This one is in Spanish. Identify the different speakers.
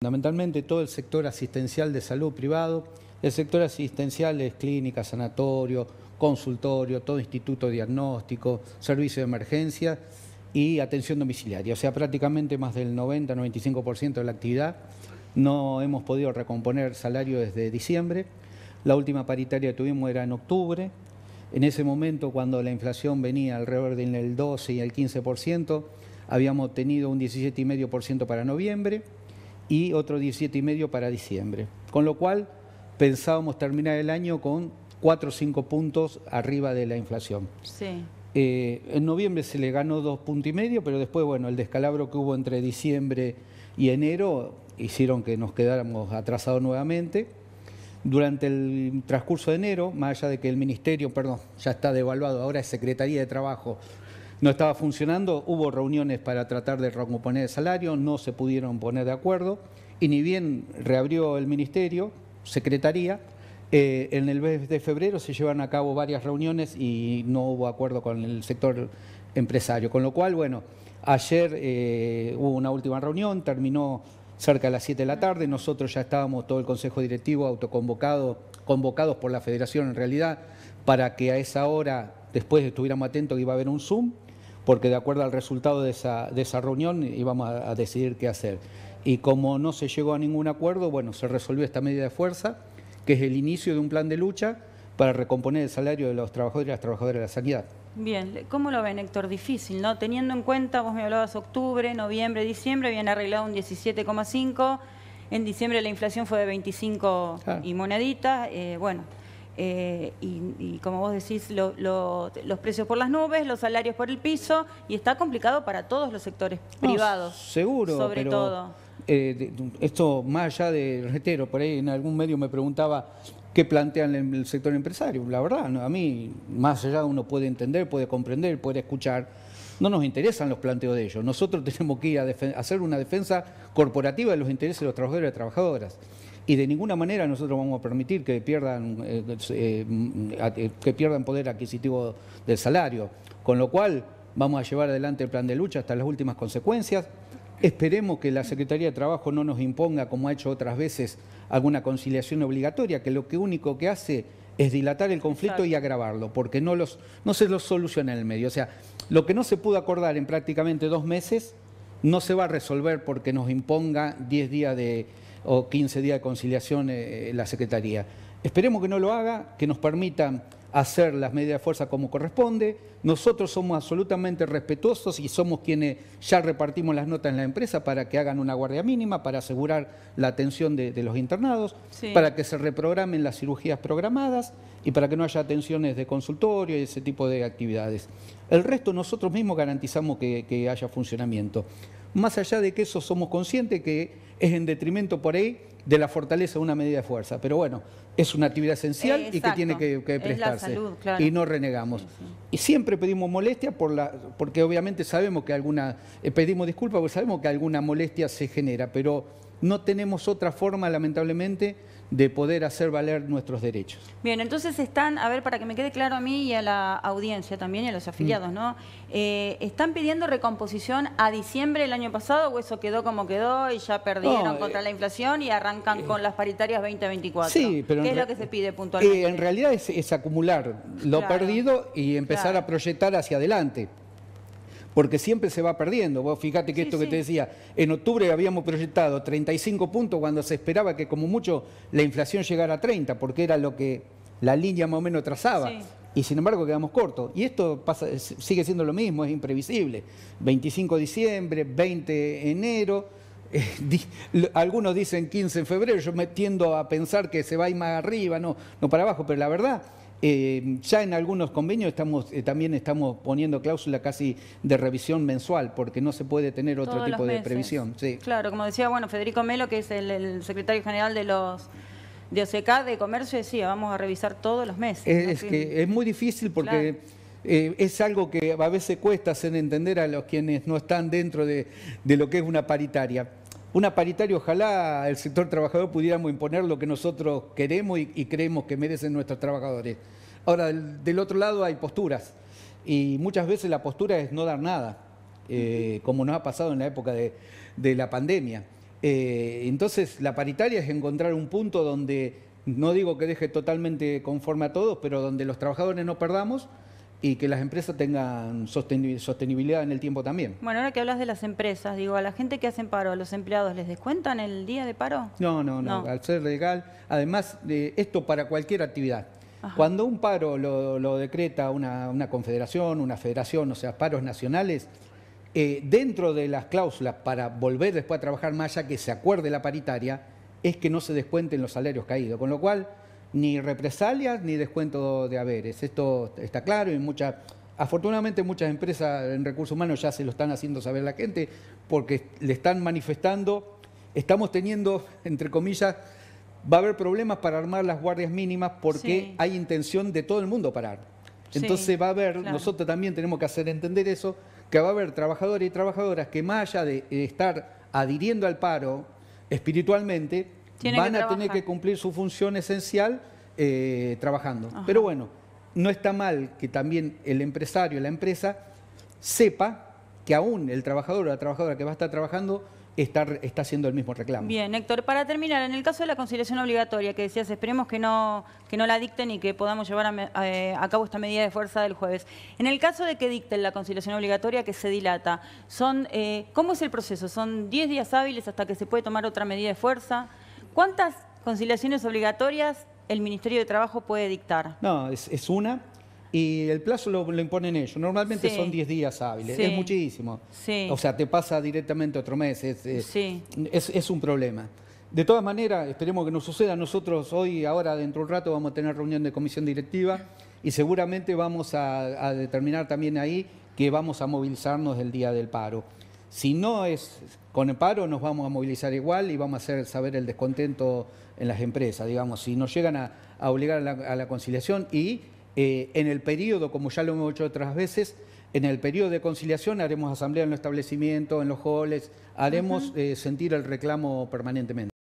Speaker 1: Fundamentalmente todo el sector asistencial de salud privado, el sector asistencial es clínica, sanatorio, consultorio, todo instituto diagnóstico, servicio de emergencia y atención domiciliaria. O sea, prácticamente más del 90-95% de la actividad. No hemos podido recomponer salario desde diciembre. La última paritaria que tuvimos era en octubre. En ese momento, cuando la inflación venía alrededor del 12 y el 15%, habíamos tenido un 17,5% para noviembre y otro 17,5 para diciembre. Con lo cual, pensábamos terminar el año con 4 o 5 puntos arriba de la inflación. Eh, en noviembre se le ganó dos puntos y medio, pero después, bueno, el descalabro que hubo entre diciembre y enero hicieron que nos quedáramos atrasados nuevamente. Durante el transcurso de enero, más allá de que el ministerio, perdón, ya está devaluado, ahora es Secretaría de Trabajo, no estaba funcionando, hubo reuniones para tratar de recomponer el salario, no se pudieron poner de acuerdo y ni bien reabrió el ministerio, secretaría, eh, en el mes de febrero se llevan a cabo varias reuniones y no hubo acuerdo con el sector empresario, con lo cual, bueno, ayer eh, hubo una última reunión, terminó cerca de las 7 de la tarde, nosotros ya estábamos, todo el Consejo Directivo autoconvocado, convocados por la Federación en realidad, para que a esa hora después estuviéramos atentos que iba a haber un Zoom porque de acuerdo al resultado de esa, reunión íbamos a, decidir qué hacer. Y como no se llegó a ningún acuerdo, bueno, se resolvió esta medida de fuerza, que es el inicio de un plan de lucha para recomponer el salario de los trabajadores y las trabajadoras de la sanidad.
Speaker 2: Bien, ¿cómo lo ven, Héctor? Difícil, ¿no? Teniendo en cuenta, vos me hablabas octubre, noviembre, diciembre, habían arreglado un 17,5, en diciembre la inflación fue de 25 y moneditas. Eh, bueno, eh, y, como vos decís, los precios por las nubes, los salarios por el piso, y está complicado para todos los sectores privados.
Speaker 1: seguro, sobre todo. Eh, esto más allá de, reitero, por ahí en algún medio me preguntaba qué plantean el sector empresario. La verdad, a mí, más allá uno puede entender, puede comprender, puede escuchar, no nos interesan los planteos de ellos. Nosotros tenemos que ir a hacer una defensa corporativa de los intereses de los trabajadores y trabajadoras y de ninguna manera nosotros vamos a permitir que pierdan, eh, eh, eh, que pierdan poder adquisitivo del salario. Con lo cual vamos a llevar adelante el plan de lucha hasta las últimas consecuencias. Esperemos que la Secretaría de Trabajo no nos imponga, como ha hecho otras veces, alguna conciliación obligatoria, que lo que único que hace es dilatar el conflicto y agravarlo, porque no, los, no se lo soluciona en el medio. O sea, lo que no se pudo acordar en prácticamente dos meses no se va a resolver porque nos imponga 10 días de, o 15 días de conciliación eh, eh, la Secretaría. Esperemos que no lo haga, que nos permita hacer las medidas de fuerza como corresponde. Nosotros somos absolutamente respetuosos y somos quienes ya repartimos las notas en la empresa para que hagan una guardia mínima, para asegurar la atención de, los internados, para que se reprogramen las cirugías programadas y para que no haya atenciones de consultorio y ese tipo de actividades. El resto nosotros mismos garantizamos que, que haya funcionamiento. Más allá de que eso somos conscientes que es en detrimento por ahí de la fortaleza una medida de fuerza. Pero bueno, es una actividad esencial y que tiene que, prestarse. Y no renegamos. Y siempre pedimos molestia por la, porque obviamente sabemos que alguna, eh, pedimos disculpas porque sabemos que alguna molestia se genera, pero no tenemos otra forma, lamentablemente, de poder hacer valer nuestros derechos.
Speaker 2: Bien, entonces están, a ver, para que me quede claro a mí y a la audiencia también y a los mm. afiliados, ¿no? Eh, ¿Están pidiendo recomposición a diciembre del año pasado o eso quedó como quedó y ya perdieron contra la eh, inflación y arrancan eh, con las paritarias 2024? Sí, pero... ¿Qué es lo que se pide puntualmente?
Speaker 1: en realidad es, acumular lo perdido y empezar a proyectar hacia adelante porque siempre se va perdiendo. Vos fíjate que esto que te decía, en octubre habíamos proyectado 35 puntos cuando se esperaba que como mucho la inflación llegara a 30, porque era lo que la línea más o menos trazaba. Y sin embargo quedamos cortos. Y esto sigue siendo lo mismo, es imprevisible. 25 de diciembre, 20 de enero, eh, algunos dicen 15 de febrero, yo me tiendo a pensar que se va a ir más arriba, no, no para abajo, pero la verdad eh, ya en algunos convenios estamos, eh, también estamos poniendo cláusula casi de revisión mensual, porque no se puede tener otro tipo de previsión. Sí.
Speaker 2: Claro, como decía bueno Federico Melo, que es el, secretario general de los de OCK de comercio, decía, vamos a revisar todos los meses. Es, que
Speaker 1: es muy difícil porque eh, es algo que a veces cuesta hacer entender a los quienes no están dentro de, lo que es una paritaria una paritaria, ojalá el sector trabajador pudiéramos imponer lo que nosotros queremos y, creemos que merecen nuestros trabajadores. Ahora, del, otro lado hay posturas y muchas veces la postura es no dar nada, eh, como nos ha pasado en la época de, la pandemia. Eh, entonces, la paritaria es encontrar un punto donde, no digo que deje totalmente conforme a todos, pero donde los trabajadores no perdamos y que las empresas tengan sostenibilidad en el tiempo también.
Speaker 2: Bueno, ahora que hablas de las empresas, digo, a la gente que hacen paro, a los empleados, ¿les descuentan el día de paro?
Speaker 1: No, no, no, al ser legal, además, esto para cualquier actividad. Cuando un paro lo, decreta una, confederación, una federación, o sea, paros nacionales, eh, dentro de las cláusulas para volver después a trabajar más, ya que se acuerde la paritaria, es que no se descuenten los salarios caídos, con lo cual ni represalias ni descuento de haberes. Esto está claro y muchas, afortunadamente muchas empresas en recursos humanos ya se lo están haciendo saber la gente porque le están manifestando, estamos teniendo, entre comillas, va a haber problemas para armar las guardias mínimas porque hay intención de todo el mundo parar. Entonces va a haber, nosotros también tenemos que hacer entender eso, que va a haber trabajadores y trabajadoras que más allá de estar adhiriendo al paro espiritualmente, tiene van a tener que cumplir su función esencial eh, trabajando. Pero bueno, no está mal que también el empresario, la empresa, sepa que aún el trabajador o la trabajadora que va a estar trabajando está, está haciendo el mismo reclamo.
Speaker 2: Bien, Héctor, para terminar, en el caso de la conciliación obligatoria que decías, esperemos que no, la dicten y que podamos llevar eh, a, cabo esta medida de fuerza del jueves. En el caso de que dicten la conciliación obligatoria que se dilata, son, eh, ¿cómo es el proceso? ¿Son 10 días hábiles hasta que se puede tomar otra medida de fuerza? ¿Cuántas conciliaciones obligatorias el Ministerio de Trabajo puede dictar?
Speaker 1: No, es, una. Y el plazo lo, imponen ellos. Normalmente son 10 días hábiles. Es muchísimo. O sea, te pasa directamente otro mes. Eh, es, un problema. De todas maneras, esperemos que no suceda. Nosotros hoy, ahora, dentro de un rato, vamos a tener reunión de comisión directiva y seguramente vamos a determinar también ahí que vamos a movilizarnos el día del paro. Si no es con el paro, nos vamos a movilizar igual y vamos a hacer saber el descontento en las empresas, digamos, si nos llegan a, obligar a la, conciliación y eh, en el periodo, como ya lo hemos hecho otras veces, en el periodo de conciliación haremos asamblea en los establecimientos, en los halls, haremos eh, sentir el reclamo permanentemente.